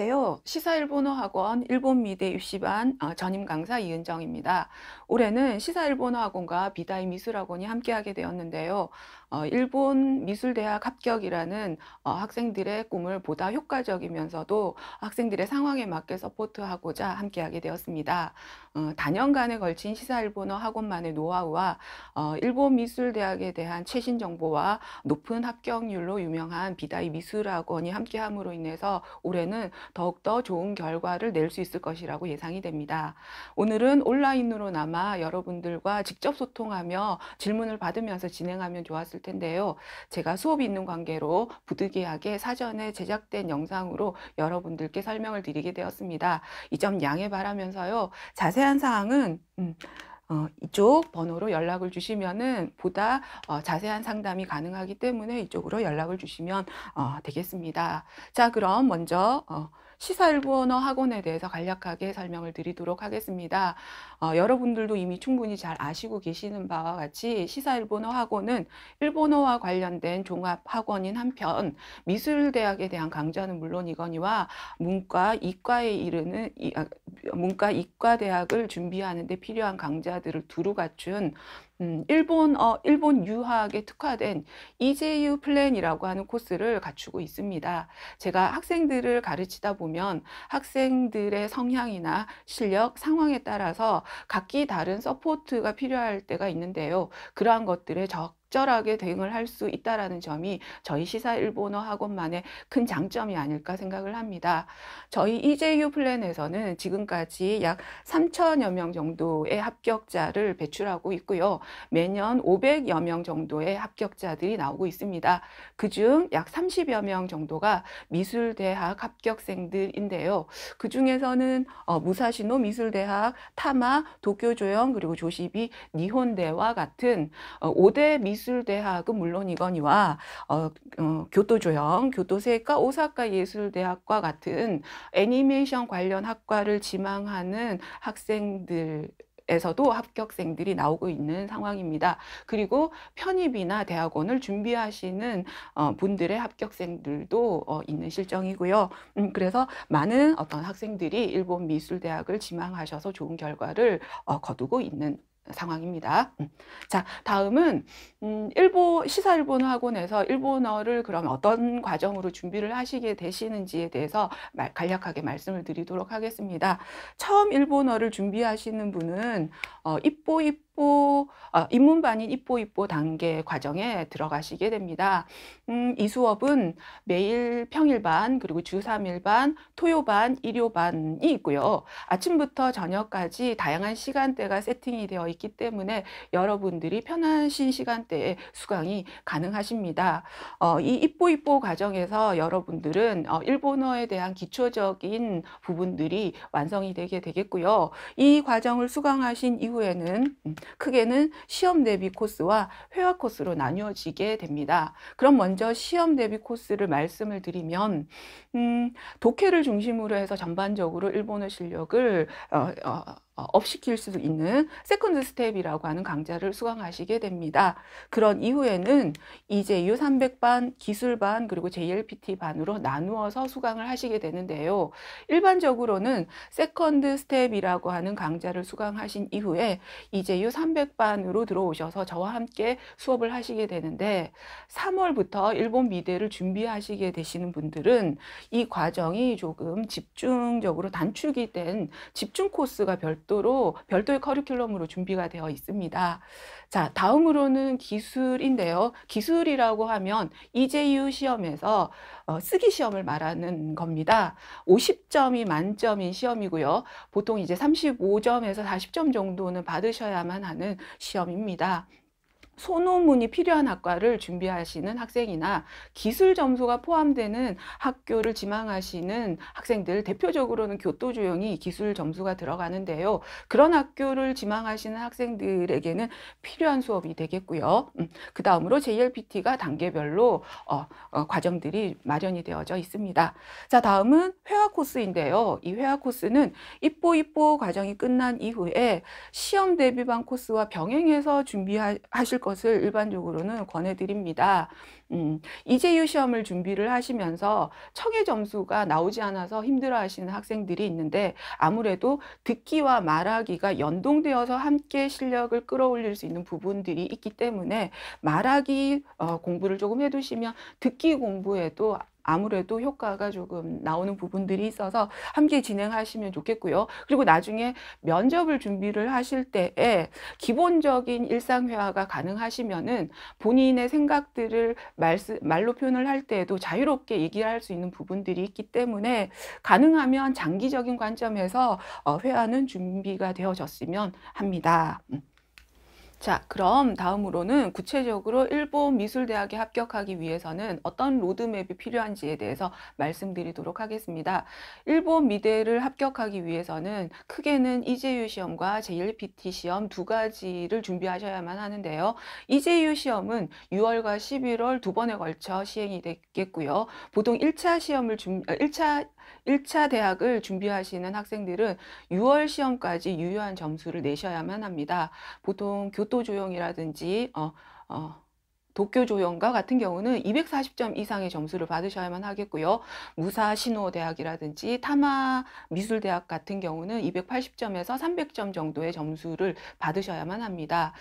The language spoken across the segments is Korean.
안녕하세요. 시사일본어학원 일본미대 입시반 어, 전임 강사 이은정입니다. 올해는 시사일본어학원과 비다이 미술학원이 함께하게 되었는데요. 어, 일본 미술대학 합격이라는 어, 학생들의 꿈을 보다 효과적이면서도 학생들의 상황에 맞게 서포트하고자 함께하게 되었습니다. 단연간에 걸친 시사일본어 학원만의 노하우와 일본 미술대학에 대한 최신 정보와 높은 합격률로 유명한 비다이 미술학원이 함께함으로 인해서 올해는 더욱더 좋은 결과를 낼 수 있을 것이라고 예상이 됩니다. 오늘은 온라인으로 남아 여러분들과 직접 소통하며 질문을 받으면서 진행하면 좋았을 텐데요. 제가 수업이 있는 관계로 부득이하게 사전에 제작된 영상으로 여러분들께 설명을 드리게 되었습니다. 이 점 양해 바라면서요. 자세한 사항은 음, 어, 이쪽 번호로 연락을 주시면은 보다 어, 자세한 상담이 가능하기 때문에 이쪽으로 연락을 주시면 어, 되겠습니다. 자, 그럼 먼저 어, 시사일본어 학원에 대해서 간략하게 설명을 드리도록 하겠습니다. 어, 여러분들도 이미 충분히 잘 아시고 계시는 바와 같이 시사일본어학원은 일본어와 관련된 종합학원인 한편 미술대학에 대한 강좌는 물론이거니와 문과, 이과에 이르는 아, 문과, 이과대학을 준비하는 데 필요한 강좌들을 두루 갖춘 음, 일본, 어, 일본 유학에 특화된 EJU 플랜이라고 하는 코스를 갖추고 있습니다. 제가 학생들을 가르치다 보면 학생들의 성향이나 실력, 상황에 따라서 각기 다른 서포트가 필요할 때가 있는데요. 그러한 것들에 적 적절하게 대응을 할 수 있다라는 점이 저희 시사 일본어 학원만의 큰 장점이 아닐까 생각을 합니다. 저희 EJU 플랜에서는 지금까지 약 3천여 명 정도의 합격자를 배출하고 있고요. 매년 500여 명 정도의 합격자들이 나오고 있습니다. 그 중 약 30여 명 정도가 미술대학 합격생들인데요. 그 중에서는 어, 무사시노 미술대학, 타마, 도쿄조형 그리고 조시비, 니혼대와 같은 5대 어, 미술 대학 예술대학은 물론이거니와 어, 어, 교토조형, 교토세과, 오사카 예술대학과 같은 애니메이션 관련 학과를 지망하는 학생들 에서도 합격생들이 나오고 있는 상황입니다. 그리고 편입이나 대학원을 준비하시는 어, 분들의 합격생들도 어, 있는 실정이고요. 음, 그래서 많은 어떤 학생들이 일본 미술대학을 지망하셔서 좋은 결과를 어, 거두고 있는 상황입니다. 음. 자, 다음은 음, 일본 시사 일본어 학원에서 일본어를 그럼 어떤 과정으로 준비를 하시게 되시는지에 대해서 말, 간략하게 말씀을 드리도록 하겠습니다. 처음 일본어를 준비하시는 분은 어, 입보 입 입보 어, 아, 입문반인 입보 입보 단계 과정에 들어가시게 됩니다. 음, 이 수업은 매일 평일반 그리고 주삼일반 토요반, 일요반이 있고요. 아침부터 저녁까지 다양한 시간대가 세팅이 되어 있기 때문에 여러분들이 편하신 시간대에 수강이 가능하십니다. 어, 이 입보 입보 과정에서 여러분들은 어, 일본어에 대한 기초적인 부분들이 완성이 되게 되겠고요. 이 과정을 수강하신 이후에는 음, 크게는 시험 대비 코스와 회화 코스로 나뉘어지게 됩니다. 그럼 먼저 시험 대비 코스를 말씀을 드리면 음, 독해를 중심으로 해서 전반적으로 일본어 실력을 어, 어, 어, 업 시킬 수 있는 세컨드 스텝이라고 하는 강좌를 수강하시게 됩니다. 그런 이후에는 이제 u 300반, 기술반, 그리고 JLPT 반으로 나누어서 수강을 하시게 되는데요. 일반적으로는 세컨드 스텝이라고 하는 강좌를 수강하신 이후에 이제 u 300반으로 들어오셔서 저와 함께 수업을 하시게 되는데 3월부터 일본 미대를 준비하시게 되시는 분들은 이 과정이 조금 집중적으로 단축이 된 집중 코스가 별도 있도록 별도의 커리큘럼으로 준비가 되어 있습니다. 자, 다음으로는 기술인데요. 기술이라고 하면 이재유 시험에서 어, 쓰기 시험을 말하는 겁니다. 50점이 만점인 시험이고요. 보통 이제 35점에서 40점 정도는 받으셔야만 하는 시험입니다. 소논문이 필요한 학과를 준비하시는 학생이나 기술 점수가 포함되는 학교를 지망하시는 학생들 대표적으로는 교토 조형이 기술 점수가 들어가는데요. 그런 학교를 지망하시는 학생들에게는 필요한 수업이 되겠고요. 음, 그 다음으로 JLPT가 단계별로 어, 어, 과정들이 마련이 되어져 있습니다. 자 다음은 회화 코스인데요. 이 회화 코스는 입보 입보 과정이 끝난 이후에 시험 대비반 코스와 병행해서 준비하실 것을 일반적으로는 권해드립니다. 음, 이재유 시험을 준비를 하시면서 청의 점수가 나오지 않아서 힘들어하시는 학생들이 있는데 아무래도 듣기와 말하기가 연동되어서 함께 실력을 끌어올릴 수 있는 부분들이 있기 때문에 말하기 어, 공부를 조금 해두시면 듣기 공부에도 아무래도 효과가 조금 나오는 부분들이 있어서 함께 진행하시면 좋겠고요. 그리고 나중에 면접을 준비를 하실 때에 기본적인 일상회화가 가능하시면은 본인의 생각들을 말스, 말로 표현을 할 때에도 자유롭게 얘기할 수 있는 부분들이 있기 때문에 가능하면 장기적인 관점에서 어, 회화는 준비가 되어졌으면 합니다. 음. 자, 그럼 다음으로는 구체적으로 일본 미술대학에 합격하기 위해서는 어떤 로드맵이 필요한지에 대해서 말씀드리도록 하겠습니다. 일본 미대를 합격하기 위해서는 크게는 이재유 시험과 제1PT 시험 두 가지를 준비하셔야만 하는데요. 이재유 시험은 6월과 11월 두 번에 걸쳐 시행이 되겠고요. 보통 1차 시험을 준 1차 아, 1차 대학을 준비하시는 학생들은 6월 시험까지 유효한 점수를 내셔야만 합니다. 보통 교 교토조형이라든지 어, 어, 도쿄조연과 같은 경우는 240점 이상의 점수를 받으셔야만 하겠고요. 무사신호대학이라든지 타마미술대학 같은 경우는 280점에서 300점 정도의 점수를 받으셔야만 합니다.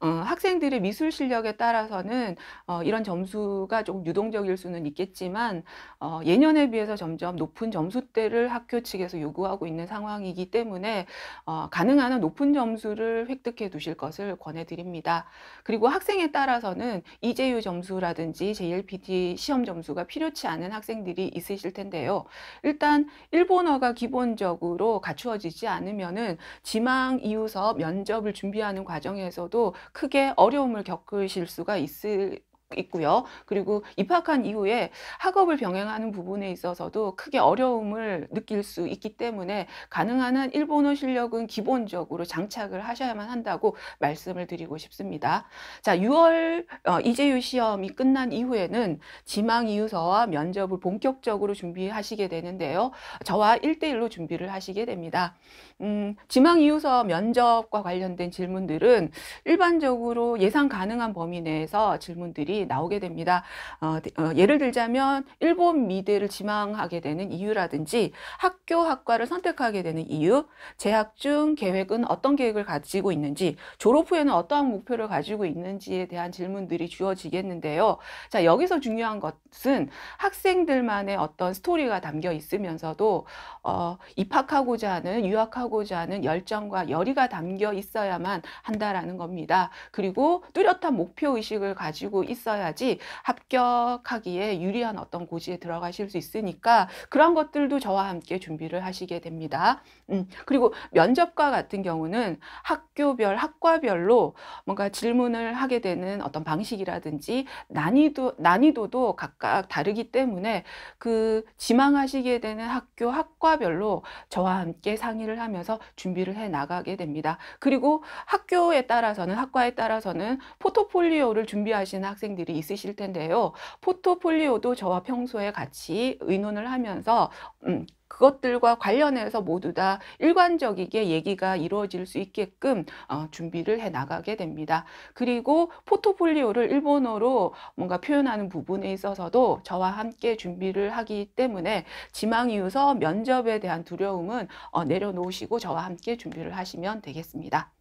어, 학생들의 미술 실력에 따라서는 어, 이런 점수가 조금 유동적일 수는 있겠지만 어, 예년에 비해서 점점 높은 점수대를 학교 측에서 요구하고 있는 상황이기 때문에 어, 가능한 높은 점수를 획득해 두실 것을 권해드립니다. 그리고 학생에 따라서는 EJU 점수라든지 JLPT 시험 점수가 필요치 않은 학생들이 있으실 텐데요. 일단 일본어가 기본적으로 갖추어지지 않으면은 지망 이후 수업 면접을 준비하는 과정에서도 크게 어려움을 겪으실 수가 있을 있고요. 그리고 입학한 이후에 학업을 병행하는 부분에 있어서도 크게 어려움을 느낄 수 있기 때문에 가능한 한 일본어 실력은 기본적으로 장착을 하셔야만 한다고 말씀을 드리고 싶습니다. 자, 6월 어, 이재유 시험이 끝난 이후에는 지망 이유서와 면접을 본격적으로 준비하시게 되는데요. 저와 1대1로 준비를 하시게 됩니다. 음, 지망 이유서 면접과 관련된 질문들은 일반적으로 예상 가능한 범위 내에서 질문들이 나오게 됩니다. 어, 어, 예를 들자면 일본 미대를 지망하게 되는 이유라든지 학교 학과를 선택하게 되는 이유, 재학 중 계획은 어떤 계획을 가지고 있는지, 졸업 후에는 어떠한 목표를 가지고 있는지에 대한 질문들이 주어지겠는데요. 자, 여기서 중요한 것은 학생들만의 어떤 스토리가 담겨 있으면서도 어, 입학하고자 하는 유학하고자 하는 열정과 열의가 담겨 있어야만 한다라는 겁니다. 그리고 뚜렷한 목표 의식을 가지고 있어 있어야지 합격하기에 유리한 어떤 고지에 들어가실 수 있으니까 그런 것들도 저와 함께 준비를 하시게 됩니다. 음, 그리고 면접과 같은 경우는 학교별, 학과별로 뭔가 질문을 하게 되는 어떤 방식이라든지 난이도, 난이도도 각각 다르기 때문에 그 지망하시게 되는 학교, 학과별로 저와 함께 상의를 하면서 준비를 해 나가게 됩니다. 그리고 학교에 따라서는, 학과에 따라서는 포트폴리오를 준비하시는 학생 고민들이 있으실 텐데요. 포트폴리오도 저와 평소에 같이 의논을 하면서 음, 그것들과 관련해서 모두 다 일관적이게 얘기가 이루어질 수 있게끔 어, 준비를 해 나가게 됩니다. 그리고 포트폴리오를 일본어로 뭔가 표현하는 부분에 있어서도 저와 함께 준비를 하기 때문에 지망 이유서 면접에 대한 두려움은 어, 내려놓으시고 저와 함께 준비를 하시면 되겠습니다.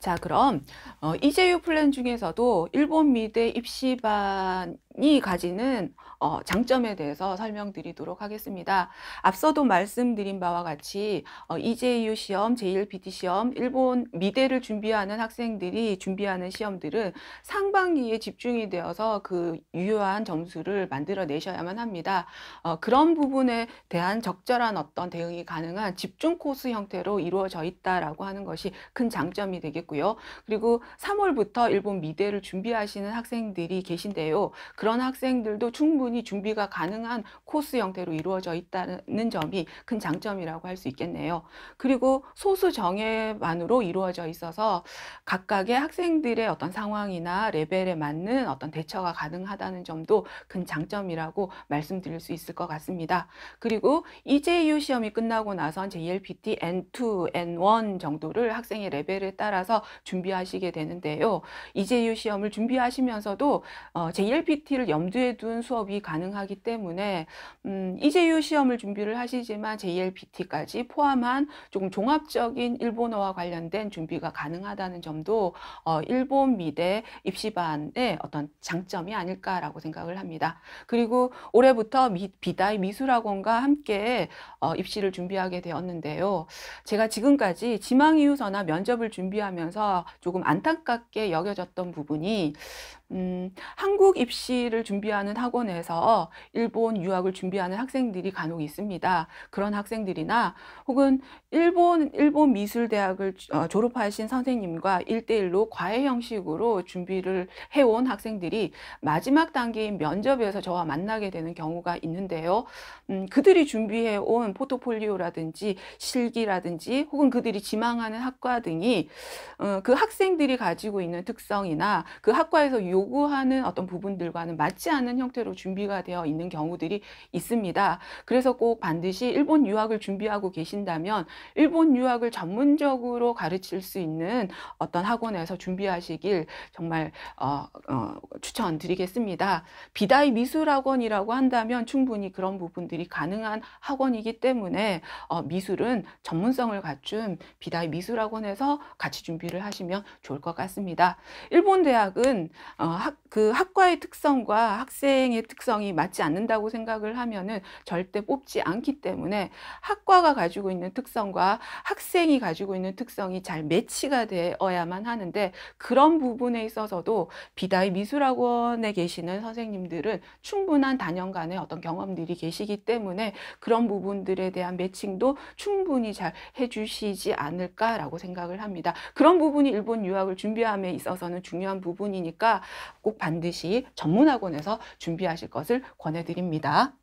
자, 그럼 어, 이재유 플랜 중에서도 일본 미대 입시반 이 가지는 어, 장점에 대해서 설명드리도록 하겠습니다. 앞서도 말씀드린 바와 같이 어, EJU 시험, 제1BT 시험, 일본 미대를 준비하는 학생들이 준비하는 시험들은 상반기에 집중이 되어서 그 유효한 점수를 만들어내셔야만 합니다. 어, 그런 부분에 대한 적절한 어떤 대응이 가능한 집중 코스 형태로 이루어져 있다라고 하는 것이 큰 장점이 되겠고요. 그리고 3월부터 일본 미대를 준비하시는 학생들이 계신데요. 그런 그런 학생들도 충분히 준비가 가능한 코스 형태로 이루어져 있다는 점이 큰 장점이라고 할 수 있겠네요. 그리고 소수 정예만으로 이루어져 있어서 각각의 학생들의 어떤 상황이나 레벨에 맞는 어떤 대처가 가능하다는 점도 큰 장점이라고 말씀드릴 수 있을 것 같습니다. 그리고 EJU 시험이 끝나고 나선 JLPT N2, N1 정도를 학생의 레벨에 따라서 준비하시게 되는데요. EJU 시험을 준비하시면서도 JLPT 어, PT를 염두에 둔 수업이 가능하기 때문에 음, 이재유 시험을 준비를 하시지만 JLPT까지 포함한 조금 종합적인 일본어와 관련된 준비가 가능하다는 점도 어, 일본 미대 입시반의 어떤 장점이 아닐까라고 생각을 합니다. 그리고 올해부터 미, 비다이 미술학원과 함께 어, 입시를 준비하게 되었는데요. 제가 지금까지 지망이유서나 면접을 준비하면서 조금 안타깝게 여겨졌던 부분이 음, 한국 입시 장기를 준비하는 학원에서 일본 유학을 준비하는 학생들이 간혹 있습니다. 그런 학생들이나 혹은 일본 일본 미술대학을 어, 졸업하신 선생님과 일대일로 과외 형식으로 준비를 해온 학생들이 마지막 단계인 면접에서 저와 만나게 되는 경우가 있는데요. 음, 그들이 준비해온 포트폴리오라든지 실기라든지 혹은 그들이 지망하는 학과 등이 어, 그 학생들이 가지고 있는 특성이나 그 학과에서 요구하는 어떤 부분들과는 정책과는 맞지 않은 형태로 준비가 되어 있는 경우들이 있습니다. 그래서 꼭 반드시 일본 유학을 준비하고 계신다면 일본 유학을 전문적으로 가르칠 수 있는 어떤 학원에서 준비하시길 정말 어, 어, 추천드리겠습니다. 비다이 미술학원이라고 한다면 충분히 그런 부분들이 가능한 학원이기 때문에 어, 미술은 전문성을 갖춘 비다이 미술학원에서 같이 준비를 하시면 좋을 것 같습니다. 일본 대학은 어, 학, 그 학과의 특성 상황과 학생의 특성이 맞지 않는다고 생각을 하면은 절대 뽑지 않기 때문에 학과가 가지고 있는 특성과 학생이 가지고 있는 특성이 잘 매치가 되어야만 하는데 그런 부분에 있어서도 비다의 미술학원에 계시는 선생님들은 충분한 단연간의 어떤 경험들이 계시기 때문에 그런 부분들에 대한 매칭도 충분히 잘 해주시지 않을까라고 생각을 합니다. 그런 부분이 일본 유학을 준비함에 있어서는 중요한 부분이니까 꼭 반드시 전문 수련학원에서 준비하실 것을 권해드립니다.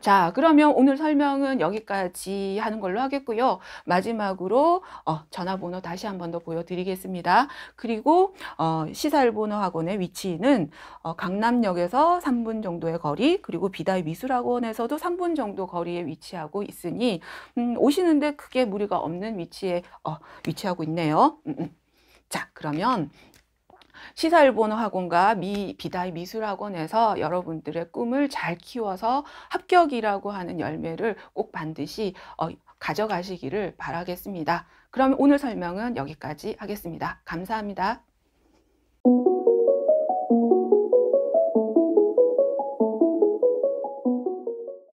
자, 그러면 오늘 설명은 여기까지 하는 걸로 하겠고요. 마지막으로 어, 전화번호 다시 한 번 더 보여드리겠습니다. 그리고 어, 시설번호학원의 위치는 어, 강남역에서 3분 정도의 거리, 그리고 비다이 미술학원에서도 3분 정도 거리에 위치하고 있으니 음, 오시는데 크게 무리가 없는 위치에 어, 위치하고 있네요. 음, 음. 자, 그러면 시사일본어 학원과 미, 비다이 미술학원에서 여러분들의 꿈을 잘 키워서 합격이라고 하는 열매를 꼭 반드시 어, 가져가시기를 바라겠습니다. 그럼 오늘 설명은 여기까지 하겠습니다. 감사합니다.